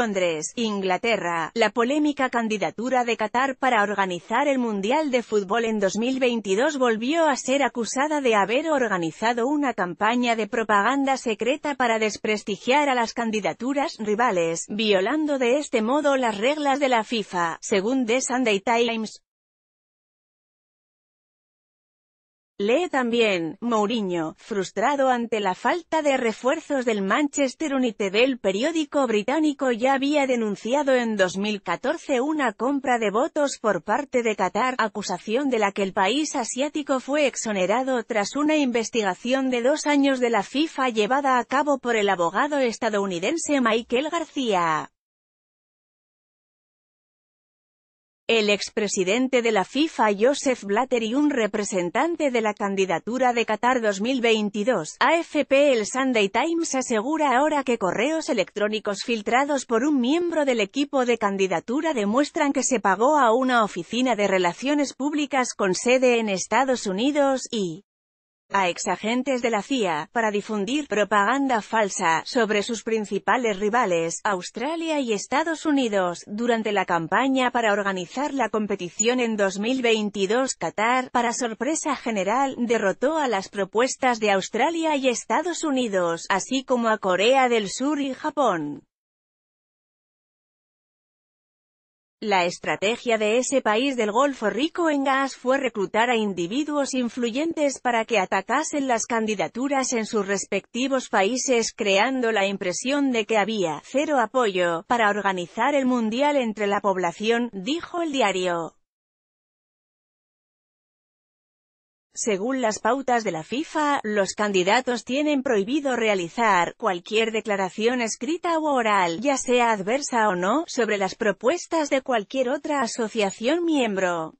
Londres, Inglaterra, la polémica candidatura de Qatar para organizar el Mundial de Fútbol en 2022 volvió a ser acusada de haber organizado una campaña de propaganda secreta para desprestigiar a las candidaturas rivales, violando de este modo las reglas de la FIFA, según The Sunday Times. Lee también, Mourinho, frustrado ante la falta de refuerzos del Manchester United. El periódico británico ya había denunciado en 2014 una compra de votos por parte de Qatar, acusación de la que el país asiático fue exonerado tras una investigación de dos años de la FIFA llevada a cabo por el abogado estadounidense Michael García. El expresidente de la FIFA Joseph Blatter y un representante de la candidatura de Qatar 2022, AFP El Sunday Times asegura ahora que correos electrónicos filtrados por un miembro del equipo de candidatura demuestran que se pagó a una oficina de relaciones públicas con sede en Estados Unidos y a exagentes de la CIA, para difundir propaganda falsa sobre sus principales rivales, Australia y Estados Unidos, durante la campaña para organizar la competición en 2022 Qatar, para sorpresa general, derrotó a las propuestas de Australia y Estados Unidos, así como a Corea del Sur y Japón. La estrategia de ese país del Golfo rico en gas fue reclutar a individuos influyentes para que atacasen las candidaturas en sus respectivos países creando la impresión de que había cero apoyo para organizar el mundial entre la población, dijo el diario. Según las pautas de la FIFA, los candidatos tienen prohibido realizar cualquier declaración escrita u oral, ya sea adversa o no, sobre las propuestas de cualquier otra asociación miembro.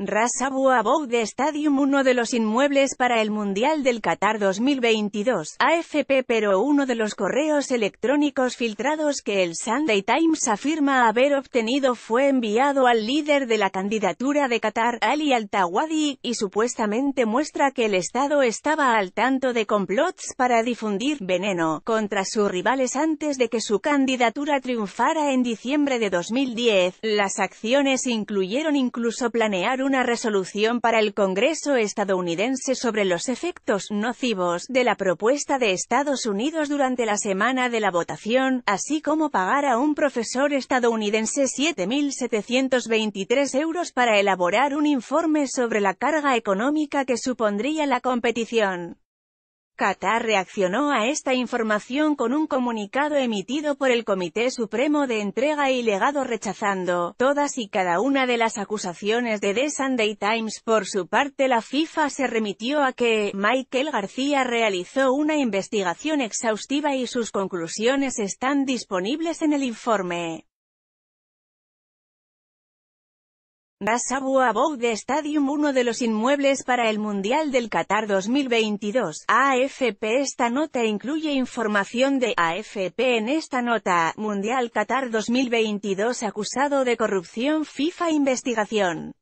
Rasabu Abou de Stadium uno de los inmuebles para el Mundial del Qatar 2022, AFP pero uno de los correos electrónicos filtrados que el Sunday Times afirma haber obtenido fue enviado al líder de la candidatura de Qatar, Ali Al-Tawadi, y supuestamente muestra que el Estado estaba al tanto de complots para difundir veneno contra sus rivales antes de que su candidatura triunfara en diciembre de 2010. Las acciones incluyeron incluso planear un una resolución para el Congreso estadounidense sobre los efectos nocivos de la propuesta de Estados Unidos durante la semana de la votación, así como pagar a un profesor estadounidense 7.723 euros para elaborar un informe sobre la carga económica que supondría la competición. Qatar reaccionó a esta información con un comunicado emitido por el Comité Supremo de Entrega y Legado rechazando todas y cada una de las acusaciones de The Sunday Times. Por su parte la FIFA se remitió a que Michael García realizó una investigación exhaustiva y sus conclusiones están disponibles en el informe. Gazabu Abou de Stadium uno de los inmuebles para el Mundial del Qatar 2022. AFP Esta nota incluye información de AFP en esta nota, Mundial Qatar 2022 acusado de corrupción FIFA investigación.